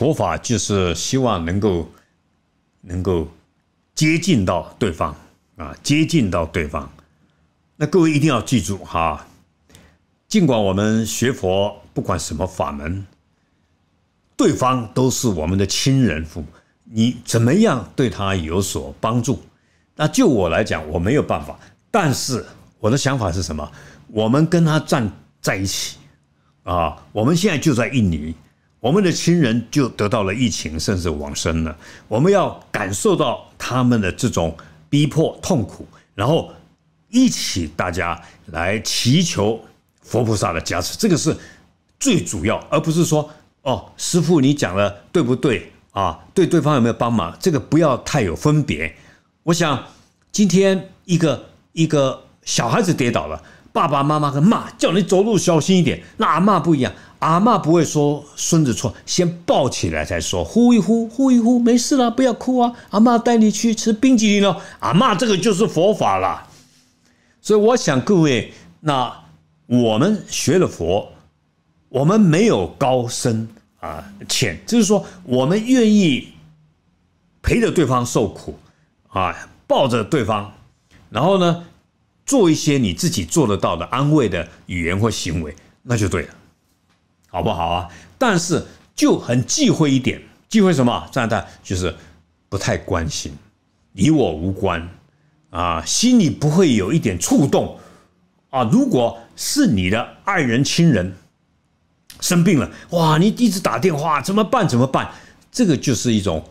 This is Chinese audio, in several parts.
佛法就是希望能够，能够接近到对方啊，接近到对方。那各位一定要记住哈，尽管我们学佛，不管什么法门，对方都是我们的亲人父。母。你怎么样对他有所帮助？那就我来讲，我没有办法。但是我的想法是什么？我们跟他站在一起啊，我们现在就在印尼。我们的亲人就得到了疫情，甚至往生了。我们要感受到他们的这种逼迫、痛苦，然后一起大家来祈求佛菩萨的加持，这个是最主要，而不是说哦，师傅你讲的对不对啊？对对方有没有帮忙？这个不要太有分别。我想今天一个一个。小孩子跌倒了，爸爸妈妈跟骂，叫你走路小心一点。那阿妈不一样，阿妈不会说孙子错，先抱起来，才说呼一呼，呼一呼，没事了，不要哭啊！阿妈带你去吃冰淇淋哦！阿妈这个就是佛法了。所以我想各位，那我们学了佛，我们没有高深啊浅，就是说我们愿意陪着对方受苦啊，抱着对方，然后呢？做一些你自己做得到的安慰的语言或行为，那就对了，好不好啊？但是就很忌讳一点，忌讳什么？这样就是不太关心，与我无关啊，心里不会有一点触动啊。如果是你的爱人、亲人生病了，哇，你一直打电话，怎么办？怎么办？这个就是一种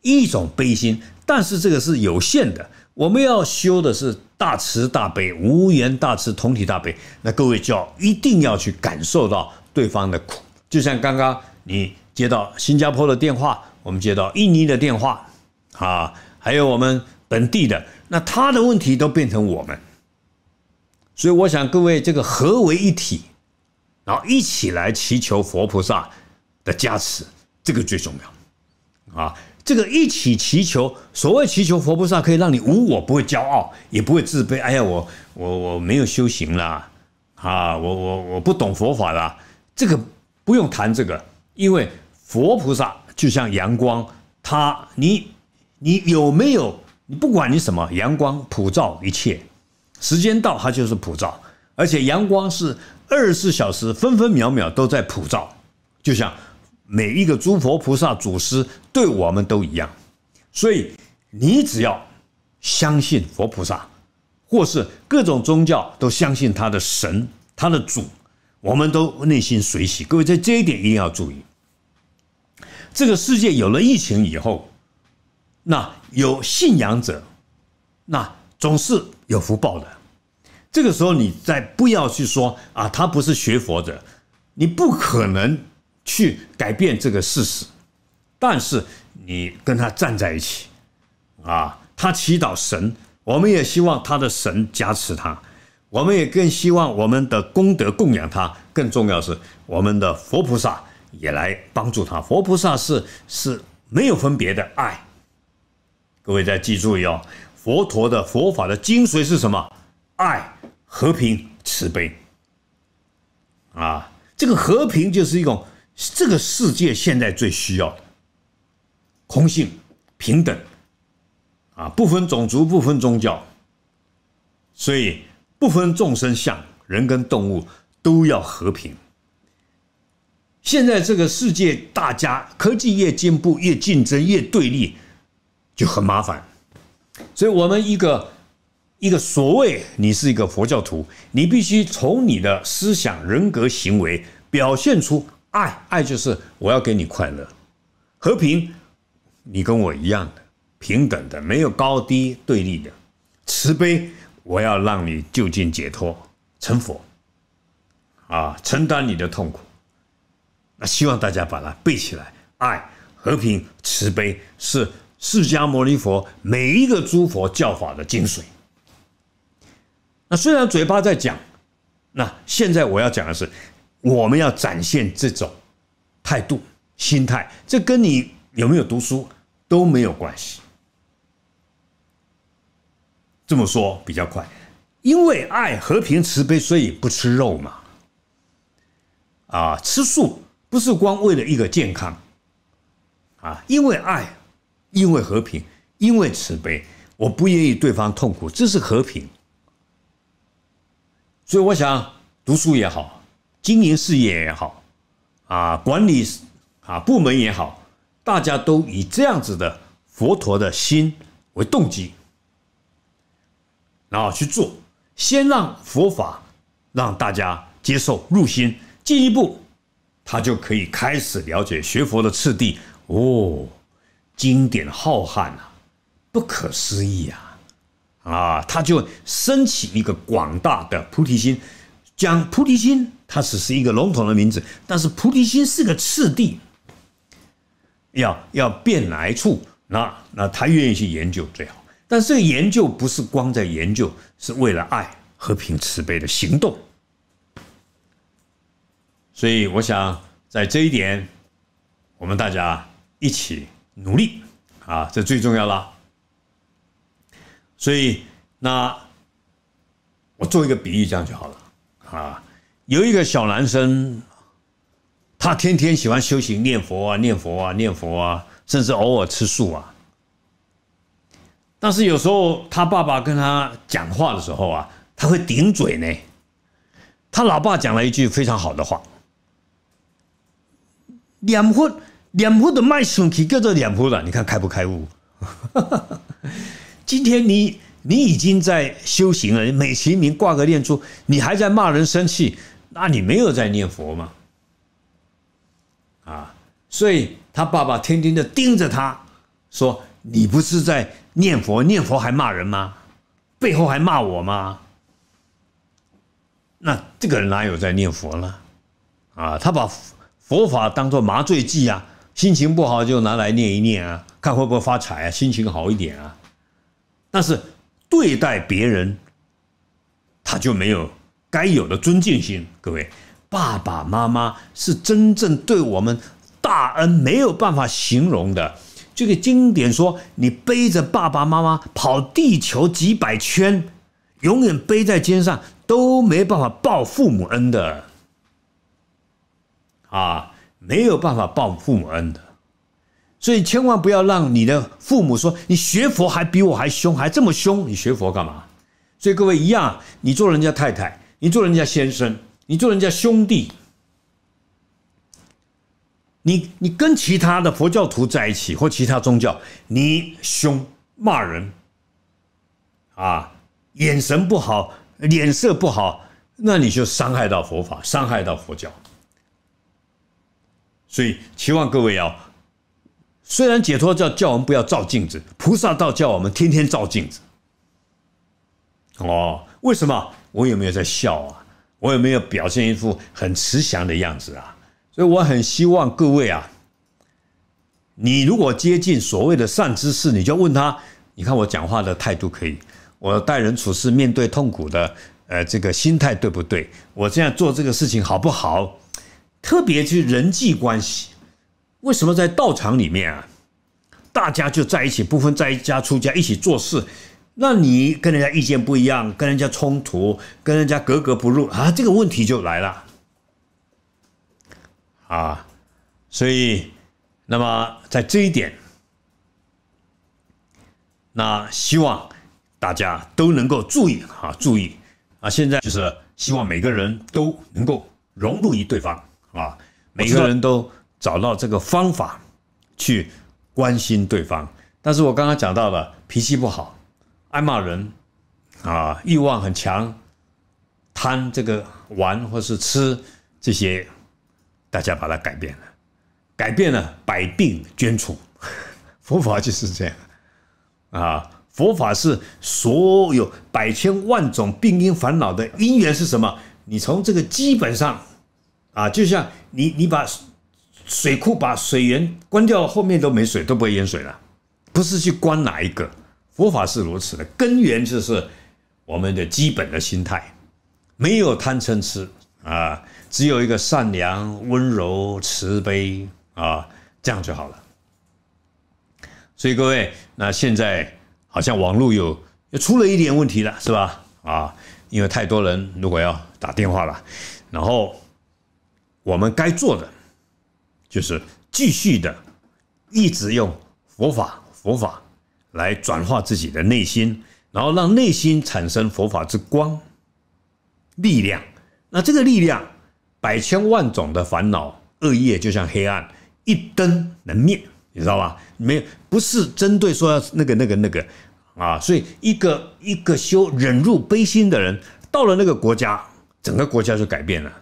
一种悲心，但是这个是有限的。我们要修的是大慈大悲，无缘大慈，同体大悲。那各位就要一定要去感受到对方的苦，就像刚刚你接到新加坡的电话，我们接到印尼的电话，啊，还有我们本地的，那他的问题都变成我们。所以我想各位这个合为一体，然后一起来祈求佛菩萨的加持，这个最重要，啊。这个一起祈求，所谓祈求佛菩萨，可以让你无我，不会骄傲，也不会自卑。哎呀，我我我没有修行啦，啊，我我我不懂佛法啦。这个不用谈这个，因为佛菩萨就像阳光，他你你有没有？你不管你什么，阳光普照一切，时间到它就是普照，而且阳光是二十四小时，分分秒秒都在普照，就像。每一个诸佛菩萨、祖师对我们都一样，所以你只要相信佛菩萨，或是各种宗教都相信他的神、他的主，我们都内心随喜。各位在这一点一定要注意。这个世界有了疫情以后，那有信仰者，那总是有福报的。这个时候，你再不要去说啊，他不是学佛者，你不可能。去改变这个事实，但是你跟他站在一起，啊，他祈祷神，我们也希望他的神加持他，我们也更希望我们的功德供养他，更重要是我们的佛菩萨也来帮助他。佛菩萨是是没有分别的爱，各位再记住哟，佛陀的佛法的精髓是什么？爱、和平、慈悲。啊，这个和平就是一种。这个世界现在最需要空性、平等，啊，不分种族、不分宗教，所以不分众生相，人跟动物都要和平。现在这个世界，大家科技越进步，越竞争，越对立，就很麻烦。所以，我们一个一个所谓你是一个佛教徒，你必须从你的思想、人格、行为表现出。爱爱就是我要给你快乐、和平，你跟我一样的平等的，没有高低对立的。慈悲，我要让你就近解脱成佛，啊，承担你的痛苦。那希望大家把它背起来。爱、和平、慈悲是释迦牟尼佛每一个诸佛教法的精髓。那虽然嘴巴在讲，那现在我要讲的是。我们要展现这种态度、心态，这跟你有没有读书都没有关系。这么说比较快，因为爱、和平、慈悲，所以不吃肉嘛。啊，吃素不是光为了一个健康啊，因为爱，因为和平，因为慈悲，我不愿意对方痛苦，这是和平。所以我想读书也好。经营事业也好，啊，管理啊部门也好，大家都以这样子的佛陀的心为动机，然后去做。先让佛法让大家接受入心，进一步，他就可以开始了解学佛的次第。哦，经典浩瀚啊，不可思议啊！啊，他就升起一个广大的菩提心，将菩提心。它只是一个笼统的名字，但是菩提心是个次第，要要变来处，那那他愿意去研究最好，但是这个研究不是光在研究，是为了爱、和平、慈悲的行动。所以，我想在这一点，我们大家一起努力啊，这最重要了。所以，那我做一个比喻，这样就好了啊。有一个小男生，他天天喜欢修行念佛啊念佛啊念佛啊，甚至偶尔吃素啊。但是有时候他爸爸跟他讲话的时候啊，他会顶嘴呢。他老爸讲了一句非常好的话：，念佛念佛的卖身气，叫做念佛了。你看开不开悟？今天你你已经在修行了，美其名挂个念珠，你还在骂人生气？那你没有在念佛吗？啊，所以他爸爸天天的盯着他，说你不是在念佛？念佛还骂人吗？背后还骂我吗？那这个人哪有在念佛了？啊，他把佛法当做麻醉剂啊，心情不好就拿来念一念啊，看会不会发财啊，心情好一点啊。但是对待别人，他就没有。该有的尊敬心，各位爸爸妈妈是真正对我们大恩没有办法形容的。这个经典说，你背着爸爸妈妈跑地球几百圈，永远背在肩上都没办法报父母恩的啊，没有办法报父母恩的。所以千万不要让你的父母说你学佛还比我还凶，还这么凶，你学佛干嘛？所以各位一样，你做人家太太。你做人家先生，你做人家兄弟，你你跟其他的佛教徒在一起，或其他宗教，你凶骂人，啊，眼神不好，脸色不好，那你就伤害到佛法，伤害到佛教。所以，期望各位要，虽然解脱教叫我们不要照镜子，菩萨道叫我们天天照镜子。哦，为什么？我有没有在笑啊？我有没有表现一副很慈祥的样子啊？所以我很希望各位啊，你如果接近所谓的善知识，你就问他：你看我讲话的态度可以？我待人处事、面对痛苦的呃这个心态对不对？我这样做这个事情好不好？特别是人际关系，为什么在道场里面啊，大家就在一起不分在一家出家一起做事？那你跟人家意见不一样，跟人家冲突，跟人家格格不入啊，这个问题就来了啊。所以，那么在这一点，那希望大家都能够注意啊，注意啊。现在就是希望每个人都能够融入于对方啊，每个人都找到这个方法去关心对方。但是我刚刚讲到了脾气不好。爱骂人，啊，欲望很强，贪这个玩或是吃这些，大家把它改变了，改变了百病捐除，佛法就是这样，啊，佛法是所有百千万种病因烦恼的因缘是什么？你从这个基本上，啊，就像你你把水库把水源关掉，后面都没水都不会淹水了，不是去关哪一个。佛法是如此的，根源就是我们的基本的心态，没有贪嗔痴啊，只有一个善良、温柔、慈悲啊，这样就好了。所以各位，那现在好像网络有又出了一点问题了，是吧？啊，因为太多人如果要打电话了，然后我们该做的就是继续的，一直用佛法，佛法。来转化自己的内心，然后让内心产生佛法之光、力量。那这个力量，百千万种的烦恼、恶业，就像黑暗，一灯能灭，你知道吧？没，有，不是针对说要那个、那个、那个啊。所以，一个一个修忍辱悲心的人，到了那个国家，整个国家就改变了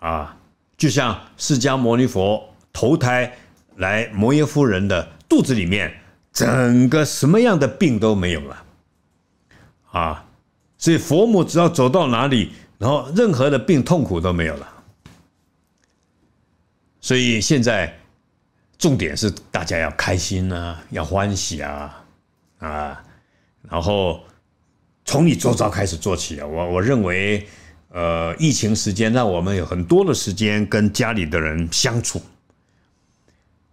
啊！就像释迦牟尼佛投胎来摩耶夫人的肚子里面。整个什么样的病都没有了，啊！所以佛母只要走到哪里，然后任何的病痛苦都没有了。所以现在重点是大家要开心啊，要欢喜啊，啊！然后从你周遭开始做起。啊。我我认为，呃，疫情时间让我们有很多的时间跟家里的人相处，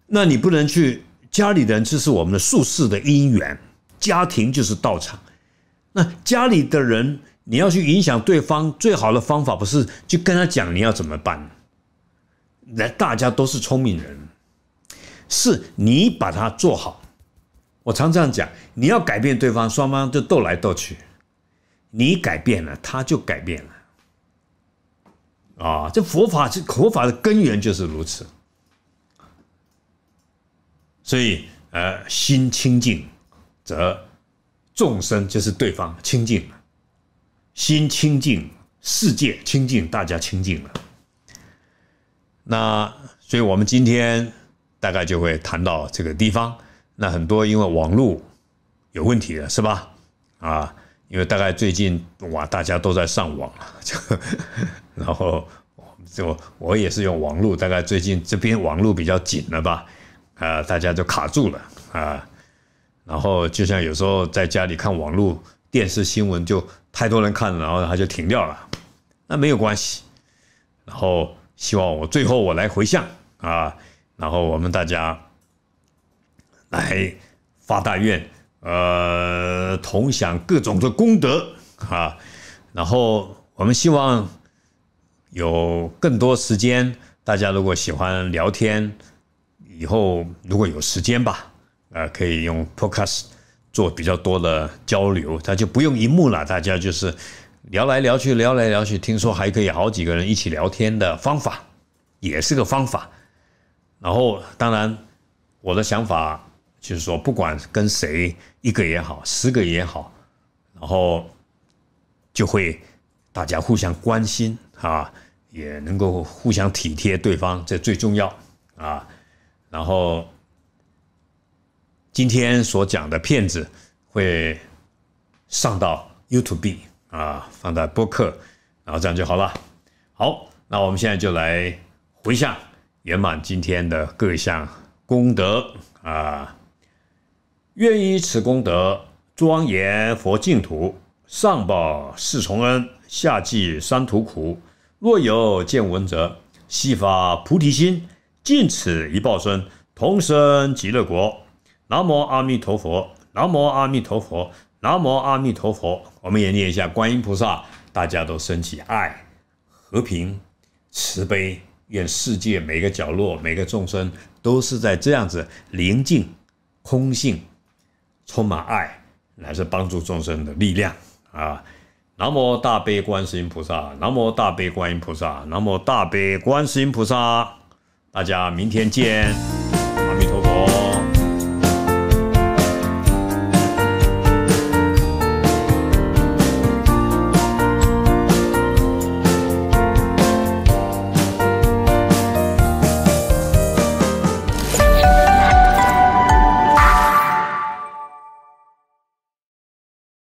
那你不能去。家里人就是我们的术士的因缘，家庭就是道场。那家里的人，你要去影响对方，最好的方法不是就跟他讲你要怎么办？那大家都是聪明人，是你把它做好。我常这样讲，你要改变对方，双方就斗来斗去。你改变了，他就改变了。啊，这佛法，是佛法的根源就是如此。所以，呃，心清净，则众生就是对方清净心清净，世界清净，大家清净了。那所以，我们今天大概就会谈到这个地方。那很多因为网络有问题了，是吧？啊，因为大概最近哇，大家都在上网了，然后就我也是用网络，大概最近这边网络比较紧了吧。啊，大家就卡住了啊，然后就像有时候在家里看网络电视新闻，就太多人看，然后它就停掉了。那没有关系，然后希望我最后我来回向啊，然后我们大家来发大愿，呃，同享各种的功德啊，然后我们希望有更多时间，大家如果喜欢聊天。以后如果有时间吧，啊，可以用 Podcast 做比较多的交流，他就不用荧幕了。大家就是聊来聊去，聊来聊去，听说还可以好几个人一起聊天的方法，也是个方法。然后，当然我的想法就是说，不管跟谁一个也好，十个也好，然后就会大家互相关心啊，也能够互相体贴对方，这最重要啊。然后，今天所讲的片子会上到 YouTube 啊，放在播客，然后这样就好了。好，那我们现在就来回向圆满今天的各项功德啊。愿以此功德，庄严佛净土，上报四重恩，下济三途苦。若有见闻者，悉发菩提心。尽此一报身，同生极乐国。南无阿弥陀佛，南无阿弥陀佛，南无阿弥陀佛。我们也念一下观音菩萨，大家都升起爱、和平、慈悲，愿世界每个角落、每个众生都是在这样子宁静、空性、充满爱，乃至帮助众生的力量啊！南无大悲观世音菩萨，南无大悲观音菩萨，南无大悲观世音菩萨。大家明天见。